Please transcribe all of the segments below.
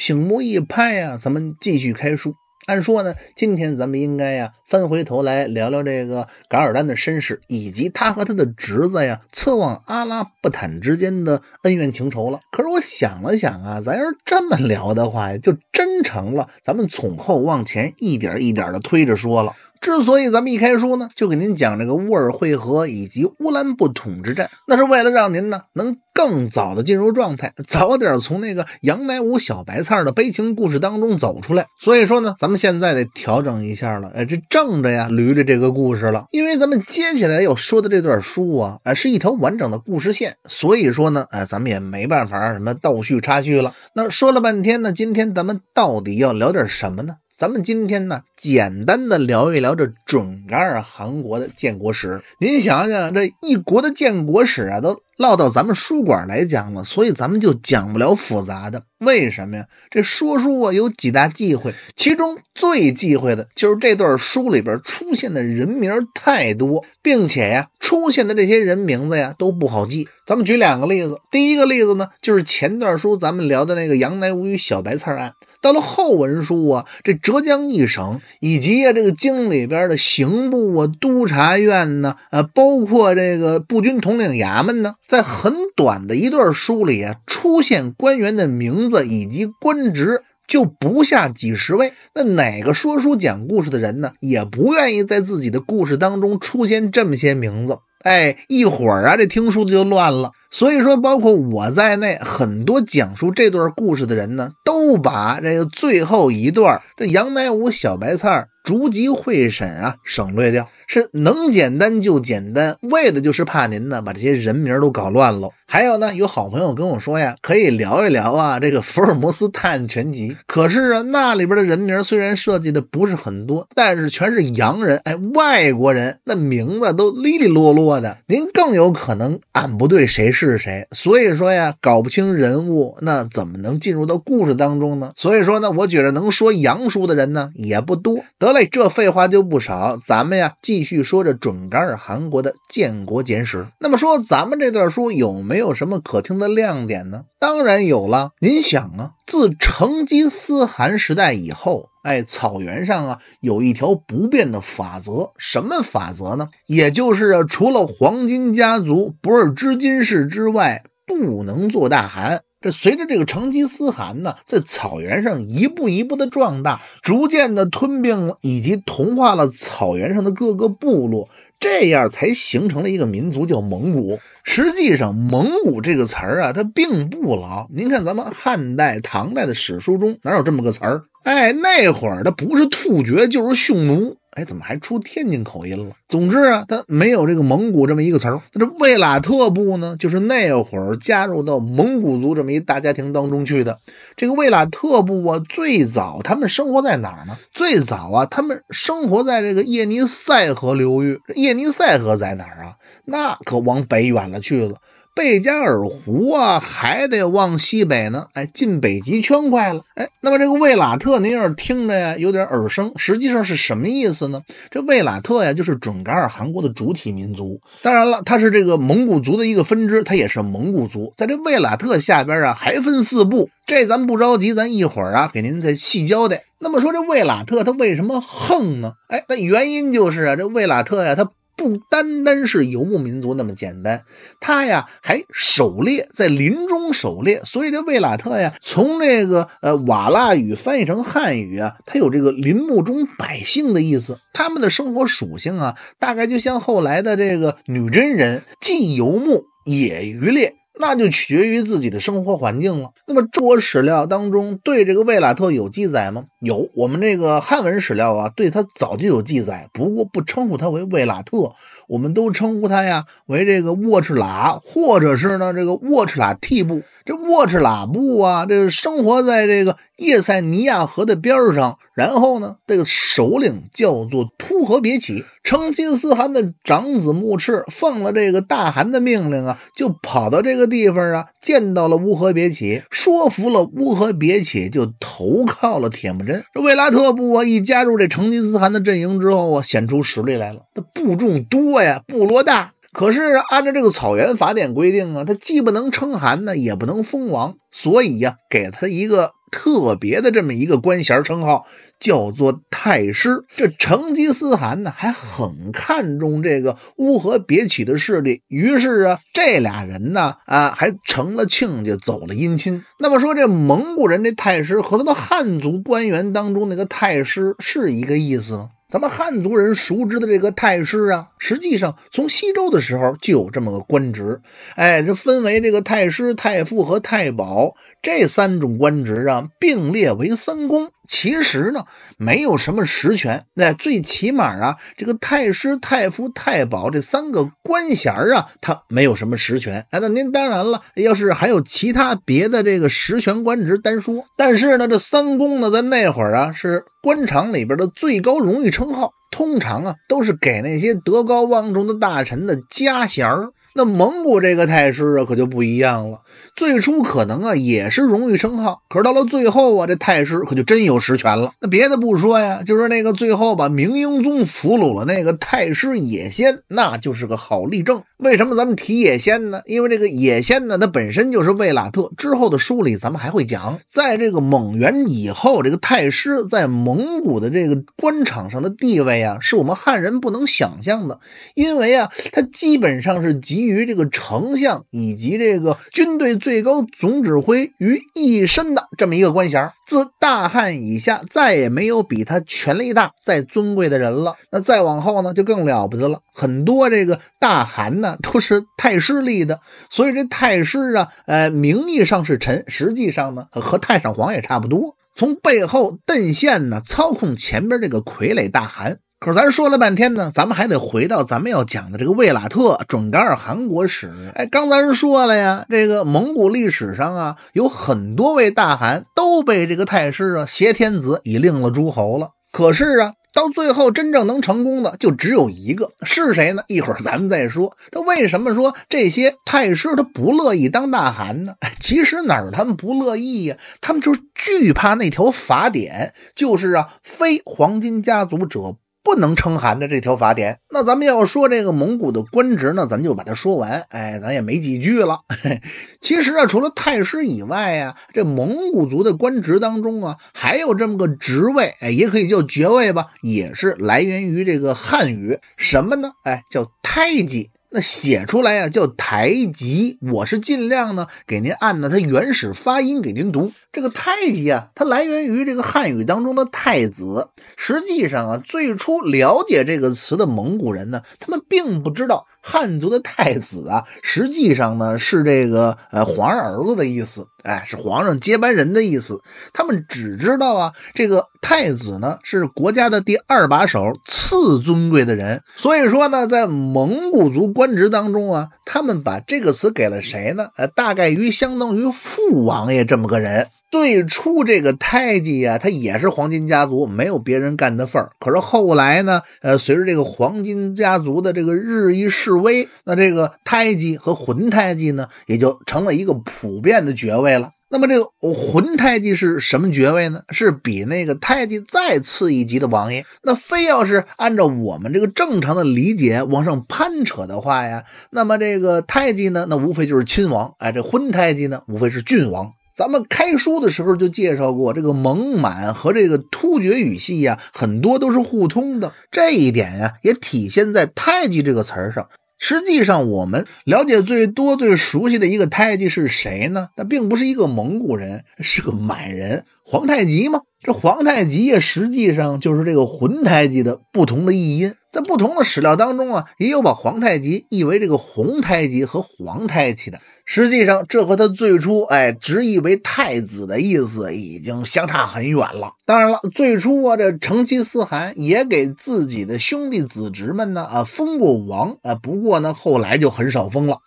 醒目一拍啊！咱们继续开书。按说呢，今天咱们应该呀翻回头来聊聊这个噶尔丹的身世，以及他和他的侄子呀策妄阿拉布坦之间的恩怨情仇了。可是我想了想啊，咱要是这么聊的话呀，就真成了咱们从后往前一点一点的推着说了。之所以咱们一开书呢，就给您讲这个乌尔会合以及乌兰布统之战，那是为了让您呢能更早的进入状态，早点从那个杨乃武小白菜的悲情故事当中走出来。所以说呢，咱们现在得调整一下了，哎，这正着呀捋着这个故事了。因为咱们接下来要说的这段书啊，啊是一条完整的故事线，所以说呢，哎，咱们也没办法什么倒叙插叙了。那说了半天呢，今天咱们到底要聊点什么呢？咱们今天呢，简单的聊一聊这准噶尔汗国的建国史。您想想，这一国的建国史啊，都落到咱们书馆来讲了，所以咱们就讲不了复杂的。为什么呀？这说书啊，有几大忌讳，其中最忌讳的就是这段书里边出现的人名太多，并且呀，出现的这些人名字呀都不好记。咱们举两个例子，第一个例子呢，就是前段书咱们聊的那个杨乃武与小白菜案。到了后文书啊，这浙江一省以及呀这个京里边的刑部啊、督察院呢，呃，包括这个步军统领衙门呢，在很短的一段书里啊，出现官员的名字以及官职就不下几十位。那哪个说书讲故事的人呢，也不愿意在自己的故事当中出现这么些名字？哎，一会儿啊这听书的就乱了。所以说，包括我在内，很多讲述这段故事的人呢，都把这个最后一段，这杨乃武、小白菜逐级会审啊，省略掉，是能简单就简单，为的就是怕您呢把这些人名都搞乱了。还有呢，有好朋友跟我说呀，可以聊一聊啊，这个《福尔摩斯探案全集》。可是啊，那里边的人名虽然设计的不是很多，但是全是洋人，哎，外国人那名字都利利落落的，您更有可能俺不对谁是谁？所以说呀，搞不清人物，那怎么能进入到故事当中呢？所以说呢，我觉得能说杨书的人呢，也不多。得嘞，这废话就不少。咱们呀，继续说这准噶尔汗国的建国简史。那么说，咱们这段书有没有什么可听的亮点呢？当然有了。您想啊？自成吉思汗时代以后，哎，草原上啊有一条不变的法则，什么法则呢？也就是啊，除了黄金家族、博尔之金氏之外，不能做大汗。这随着这个成吉思汗呢，在草原上一步一步的壮大，逐渐的吞并以及同化了草原上的各个部落。这样才形成了一个民族，叫蒙古。实际上，“蒙古”这个词儿啊，它并不老。您看，咱们汉代、唐代的史书中哪有这么个词儿？哎，那会儿它不是突厥就是匈奴。哎，怎么还出天津口音了？总之啊，它没有这个“蒙古”这么一个词儿。那这卫拉特部呢，就是那会儿加入到蒙古族这么一大家庭当中去的。这个卫拉特部啊，最早他们生活在哪儿呢？最早啊，他们生活在这个叶尼塞河流域。叶尼塞河在哪儿啊？那可往北远了去了。贝加尔湖啊，还得往西北呢，哎，进北极圈快了，哎，那么这个卫拉特，您要是听着呀，有点耳生，实际上是什么意思呢？这卫拉特呀，就是准噶尔汗国的主体民族，当然了，它是这个蒙古族的一个分支，它也是蒙古族，在这卫拉特下边啊，还分四部，这咱不着急，咱一会儿啊，给您再细交代。那么说这卫拉特他为什么横呢？哎，那原因就是啊，这卫拉特呀，他不单单是游牧民族那么简单，他呀还狩猎，在林中狩猎。所以这卫拉特呀，从这个呃瓦剌语翻译成汉语啊，它有这个林木中百姓的意思。他们的生活属性啊，大概就像后来的这个女真人，既游牧也渔猎。那就取决于自己的生活环境了。那么，中国史料当中对这个卫拉特有记载吗？有，我们这个汉文史料啊，对他早就有记载，不过不称呼他为卫拉特，我们都称呼他呀为这个沃赤喇，或者是呢这个沃赤喇替部，这沃赤喇部啊，这生活在这个。叶塞尼亚河的边上，然后呢，这个首领叫做突河别起，成吉思汗的长子穆赤，奉了这个大汗的命令啊，就跑到这个地方啊，见到了乌合别起，说服了乌合别起，就投靠了铁木真。这卫拉特部啊，一加入这成吉思汗的阵营之后啊，显出实力来了。他部众多呀，部落大，可是按照这个草原法典规定啊，他既不能称汗呢，也不能封王，所以呀，给他一个。特别的这么一个官衔称号，叫做太师。这成吉思汗呢，还很看重这个乌合别起的势力。于是啊，这俩人呢，啊，还成了亲家，走了姻亲。那么说，这蒙古人这太师和他们汉族官员当中那个太师是一个意思吗？咱们汉族人熟知的这个太师啊，实际上从西周的时候就有这么个官职。哎，它分为这个太师、太傅和太保。这三种官职啊，并列为三公。其实呢，没有什么实权。那最起码啊，这个太师、太傅、太保这三个官衔啊，他没有什么实权。哎，那您当然了，要是还有其他别的这个实权官职单说。但是呢，这三公呢，在那会儿啊，是官场里边的最高荣誉称号，通常啊，都是给那些德高望重的大臣的加衔儿。那蒙古这个太师啊，可就不一样了。最初可能啊也是荣誉称号，可是到了最后啊，这太师可就真有实权了。那别的不说呀，就是那个最后把明英宗俘虏了那个太师也先，那就是个好例证。为什么咱们提也先呢？因为这个也先呢，它本身就是卫拉特。之后的书里咱们还会讲，在这个蒙元以后，这个太师在蒙古的这个官场上的地位啊，是我们汉人不能想象的，因为啊，他基本上是集。集于这个丞相以及这个军队最高总指挥于一身的这么一个官衔，自大汉以下，再也没有比他权力大、再尊贵的人了。那再往后呢，就更了不得了。很多这个大汗呢，都是太师立的，所以这太师啊，呃，名义上是臣，实际上呢，和太上皇也差不多，从背后邓线呢，操控前边这个傀儡大汗。可是咱说了半天呢，咱们还得回到咱们要讲的这个卫拉特准噶尔汗国史。哎，刚咱说了呀，这个蒙古历史上啊，有很多位大汗都被这个太师啊挟天子以令了诸侯了。可是啊，到最后真正能成功的就只有一个，是谁呢？一会儿咱们再说。他为什么说这些太师他不乐意当大汗呢？其实哪儿他们不乐意呀？他们就是惧怕那条法典，就是啊，非黄金家族者。不能称韩的这条法典，那咱们要说这个蒙古的官职呢，咱就把它说完。哎，咱也没几句了。其实啊，除了太师以外啊，这蒙古族的官职当中啊，还有这么个职位，哎，也可以叫爵位吧，也是来源于这个汉语，什么呢？哎，叫太监。那写出来呀，叫太极。我是尽量呢，给您按呢它原始发音给您读。这个太极啊，它来源于这个汉语当中的太子。实际上啊，最初了解这个词的蒙古人呢，他们并不知道。汉族的太子啊，实际上呢是这个呃皇上儿子的意思，哎，是皇上接班人的意思。他们只知道啊，这个太子呢是国家的第二把手，次尊贵的人。所以说呢，在蒙古族官职当中啊，他们把这个词给了谁呢？呃，大概于相当于父王爷这么个人。最初这个太姬呀，他也是黄金家族，没有别人干的份儿。可是后来呢，呃，随着这个黄金家族的这个日益式微，那这个太姬和魂太姬呢，也就成了一个普遍的爵位了。那么这个魂太姬是什么爵位呢？是比那个太姬再次一级的王爷。那非要是按照我们这个正常的理解往上攀扯的话呀，那么这个太姬呢，那无非就是亲王；哎，这混太姬呢，无非是郡王。咱们开书的时候就介绍过，这个蒙满和这个突厥语系呀，很多都是互通的。这一点呀，也体现在“太极这个词儿上。实际上，我们了解最多、最熟悉的一个“太极是谁呢？那并不是一个蒙古人，是个满人——皇太极嘛。这皇太极呀，实际上就是这个“浑太极的不同的译音。在不同的史料当中啊，也有把皇太极译为这个“红太极和“皇太极的。实际上，这和他最初哎执意为太子的意思已经相差很远了。当然了，最初啊，这成吉思汗也给自己的兄弟子侄们呢啊封过王啊，不过呢，后来就很少封了。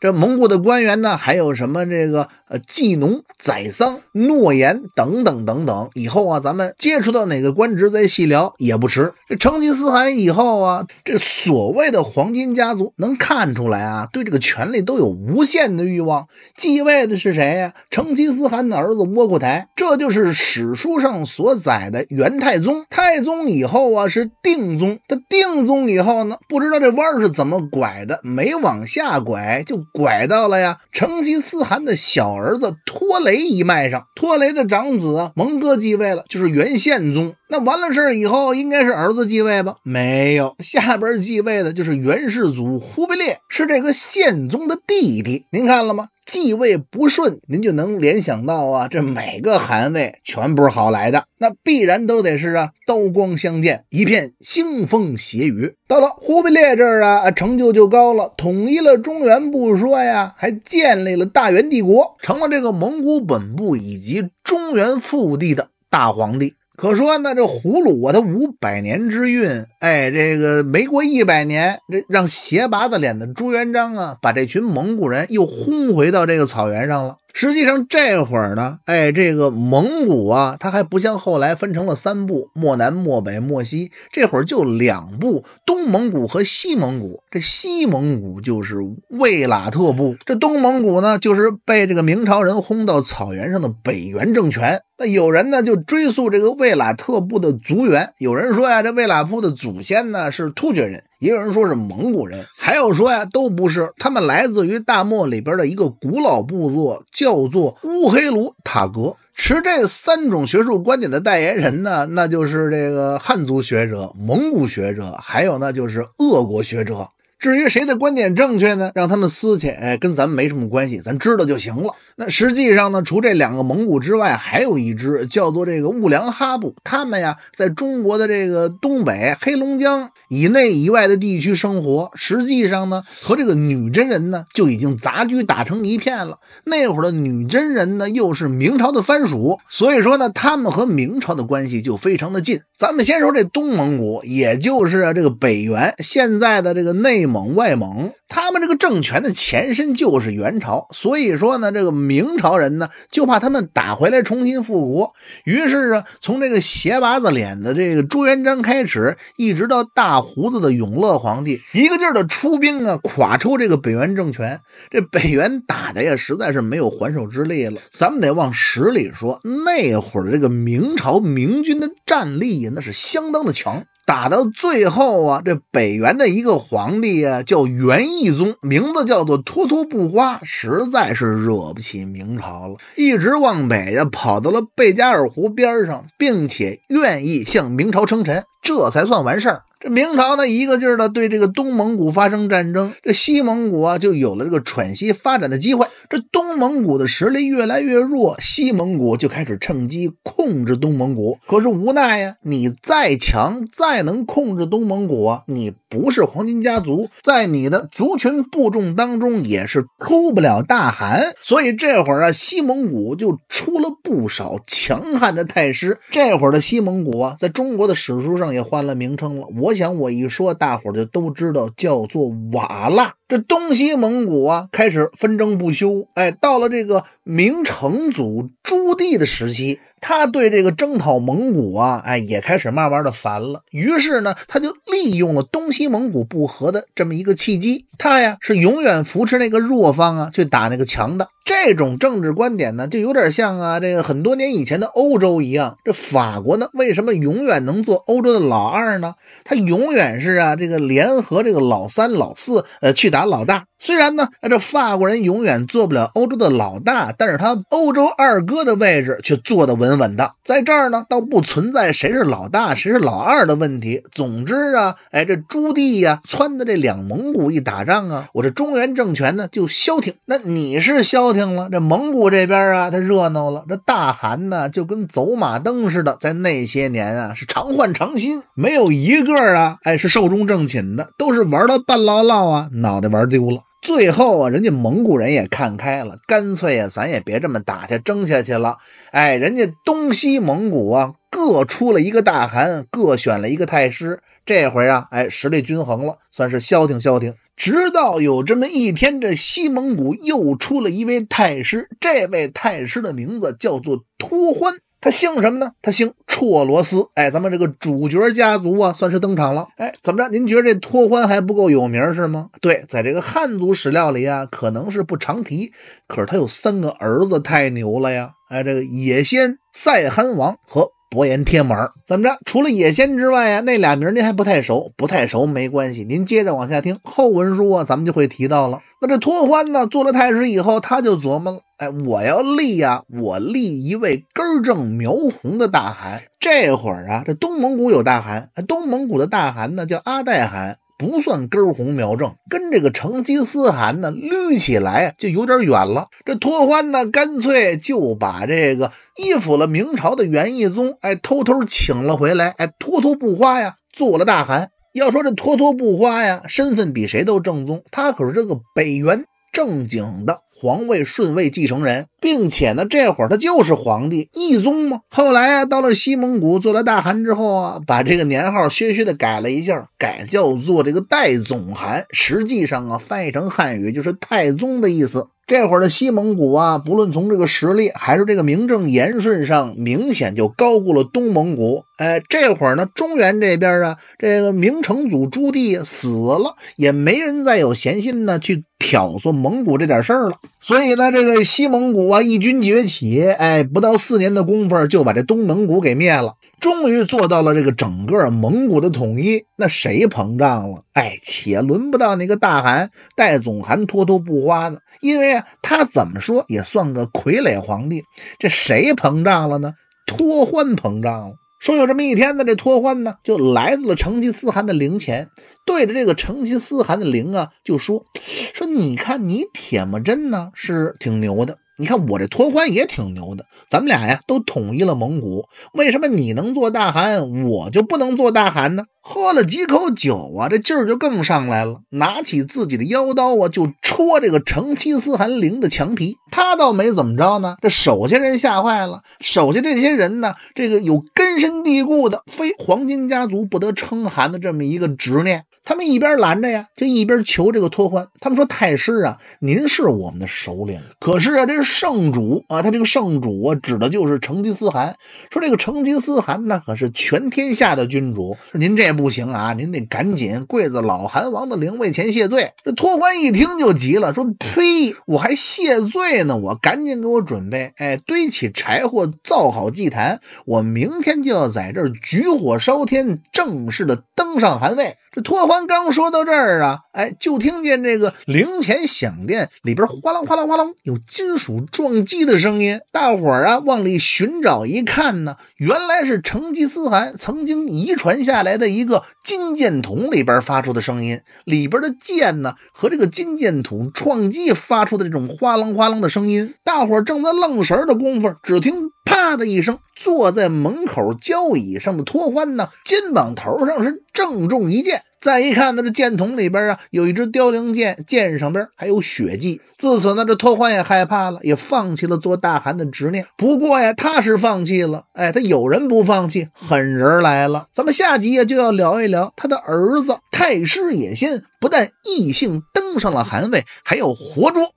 这蒙古的官员呢，还有什么这个呃，祭农、宰桑、诺言等等等等。以后啊，咱们接触到哪个官职再细聊也不迟。这成吉思汗以后啊，这所谓的黄金家族能看出来啊，对这个权力都有无限的欲望。继位的是谁呀？成吉思汗的儿子窝阔台，这就是史书上所载的元太宗。太宗以后啊是定宗，这定宗以后呢，不知道这弯是怎么拐的，没往下拐就。拐到了呀，成吉思汗的小儿子托雷一脉上，托雷的长子蒙哥继位了，就是元宪宗。那完了事儿以后，应该是儿子继位吧？没有，下边继位的就是元世祖忽必烈，是这个宪宗的弟弟。您看了吗？继位不顺，您就能联想到啊，这每个汗位全不是好来的，那必然都得是啊，刀光相见，一片腥风血雨。到了忽必烈这儿啊，成就就高了，统一了中原不说呀，还建立了大元帝国，成了这个蒙古本部以及中原腹地的大皇帝。可说，那这葫芦啊，它五百年之运，哎，这个没过一百年，这让斜八子脸的朱元璋啊，把这群蒙古人又轰回到这个草原上了。实际上这会儿呢，哎，这个蒙古啊，它还不像后来分成了三部：漠南、漠北、漠西。这会儿就两部，东蒙古和西蒙古。这西蒙古就是卫喇特部，这东蒙古呢，就是被这个明朝人轰到草原上的北元政权。那有人呢就追溯这个卫喇特部的族源，有人说呀，这卫喇部的祖先呢是突厥人。也有人说是蒙古人，还有说呀，都不是，他们来自于大漠里边的一个古老部落，叫做乌黑鲁塔格。持这三种学术观点的代言人呢，那就是这个汉族学者、蒙古学者，还有那就是俄国学者。至于谁的观点正确呢？让他们私去，哎，跟咱们没什么关系，咱知道就行了。那实际上呢，除这两个蒙古之外，还有一支叫做这个兀良哈部，他们呀在中国的这个东北黑龙江以内以外的地区生活。实际上呢，和这个女真人呢就已经杂居打成一片了。那会儿的女真人呢，又是明朝的藩属，所以说呢，他们和明朝的关系就非常的近。咱们先说这东蒙古，也就是这个北元，现在的这个内蒙外蒙，他们这个政权的前身就是元朝，所以说呢，这个。明朝人呢，就怕他们打回来重新复国，于是啊，从这个斜八子脸的这个朱元璋开始，一直到大胡子的永乐皇帝，一个劲儿的出兵啊，垮出这个北元政权。这北元打的呀，实在是没有还手之力了。咱们得往实里说，那会儿这个明朝明军的战力，那是相当的强。打到最后啊，这北元的一个皇帝啊，叫元懿宗，名字叫做脱脱不花，实在是惹不起明朝了，一直往北呀，跑到了贝加尔湖边上，并且愿意向明朝称臣，这才算完事儿。这明朝呢，一个劲儿的对这个东蒙古发生战争，这西蒙古啊就有了这个喘息发展的机会。这东蒙古的实力越来越弱，西蒙古就开始趁机控制东蒙古。可是无奈呀，你再强再能控制东蒙古，你不是黄金家族，在你的族群部众当中也是出不了大汗。所以这会儿啊，西蒙古就出了不少强悍的太师。这会儿的西蒙古啊，在中国的史书上也换了名称了，我。我想，我一说，大伙儿就都知道，叫做瓦剌。这东西蒙古啊，开始纷争不休。哎，到了这个明成祖朱棣的时期，他对这个征讨蒙古啊，哎，也开始慢慢的烦了。于是呢，他就利用了东西蒙古不和的这么一个契机，他呀是永远扶持那个弱方啊，去打那个强的。这种政治观点呢，就有点像啊，这个很多年以前的欧洲一样。这法国呢，为什么永远能做欧洲的老二呢？他永远是啊，这个联合这个老三老四，呃，去打。打老大。虽然呢，这法国人永远做不了欧洲的老大，但是他欧洲二哥的位置却坐得稳稳的。在这儿呢，倒不存在谁是老大，谁是老二的问题。总之啊，哎，这朱棣呀，撺的这两蒙古一打仗啊，我这中原政权呢就消停。那你是消停了，这蒙古这边啊，他热闹了。这大汗呢，就跟走马灯似的，在那些年啊，是常换常新，没有一个啊，哎，是寿终正寝的，都是玩到半唠唠啊，脑袋玩丢了。最后啊，人家蒙古人也看开了，干脆呀，咱也别这么打下争下去了。哎，人家东西蒙古啊，各出了一个大汗，各选了一个太师。这回啊，哎，实力均衡了，算是消停消停。直到有这么一天，这西蒙古又出了一位太师，这位太师的名字叫做脱欢。他姓什么呢？他姓绰罗斯。哎，咱们这个主角家族啊，算是登场了。哎，怎么着？您觉得这拓欢还不够有名是吗？对，在这个汉族史料里啊，可能是不常提。可是他有三个儿子，太牛了呀！哎，这个野先赛汗王和。博颜贴门怎么着？除了野仙之外啊，那俩名您还不太熟，不太熟没关系，您接着往下听后文书啊，咱们就会提到了。那这拓欢呢，做了太师以后，他就琢磨了，哎，我要立呀，我立一位根正苗红的大汗。这会儿啊，这东蒙古有大汗，东蒙古的大汗呢叫阿代汗。不算根红苗正，跟这个成吉思汗呢捋起来就有点远了。这脱欢呢，干脆就把这个依附了明朝的元义宗，哎，偷偷请了回来，哎，脱脱不花呀，做了大汗。要说这脱脱不花呀，身份比谁都正宗，他可是这个北元正经的。皇位顺位继承人，并且呢，这会儿他就是皇帝懿宗嘛。后来啊，到了西蒙古做了大汗之后啊，把这个年号削削的改了一下，改叫做这个代宗汗。实际上啊，翻译成汉语就是太宗的意思。这会儿的西蒙古啊，不论从这个实力还是这个名正言顺上，明显就高过了东蒙古。哎，这会儿呢，中原这边啊，这个明成祖朱棣死了，也没人再有闲心呢去挑唆蒙古这点事儿了。所以呢，这个西蒙古啊，义军崛起，哎，不到四年的功夫就把这东蒙古给灭了，终于做到了这个整个蒙古的统一。那谁膨胀了？哎，且轮不到那个大汗戴总汗托托不花的，因为啊，他怎么说也算个傀儡皇帝。这谁膨胀了呢？脱欢膨胀了。说有这么一天呢，这托欢呢就来到了成吉思汗的陵前，对着这个成吉思汗的陵啊，就说说你看你铁木真呢是挺牛的。你看我这脱欢也挺牛的，咱们俩呀都统一了蒙古，为什么你能做大汗，我就不能做大汗呢？喝了几口酒啊，这劲儿就更上来了，拿起自己的腰刀啊，就戳这个成吉思汗陵的墙皮。他倒没怎么着呢，这手下人吓坏了，手下这些人呢，这个有根深蒂固的非黄金家族不得称汗的这么一个执念。他们一边拦着呀，就一边求这个托欢。他们说：“太师啊，您是我们的首领。可是啊，这是圣主啊，他这个圣主啊，指的就是成吉思汗。说这个成吉思汗那可是全天下的君主，您这不行啊，您得赶紧跪在老韩王的灵位前谢罪。”这托欢一听就急了，说：“呸！我还谢罪呢，我赶紧给我准备，哎，堆起柴火，造好祭坛，我明天就要在这儿举火烧天，正式的登上汗位。”这托欢刚说到这儿啊，哎，就听见这个零钱响电，里边哗啷哗啷哗啷有金属撞击的声音。大伙儿啊往里寻找一看呢，原来是成吉思汗曾经遗传下来的一个金箭筒里边发出的声音。里边的箭呢和这个金箭筒撞击发出的这种哗啷哗啷的声音。大伙儿正在愣神的功夫，只听啪的一声，坐在门口交椅上的托欢呢，肩膀头上是。正中一箭，再一看那这箭筒里边啊，有一支凋零箭，箭上边还有血迹。自此呢，这拓欢也害怕了，也放弃了做大汗的执念。不过呀，他是放弃了，哎，他有人不放弃，狠人来了。咱们下集呀就要聊一聊他的儿子太师野心，不但异姓登上了汗位，还要活捉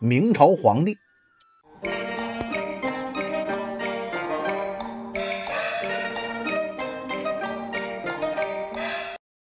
明朝皇帝。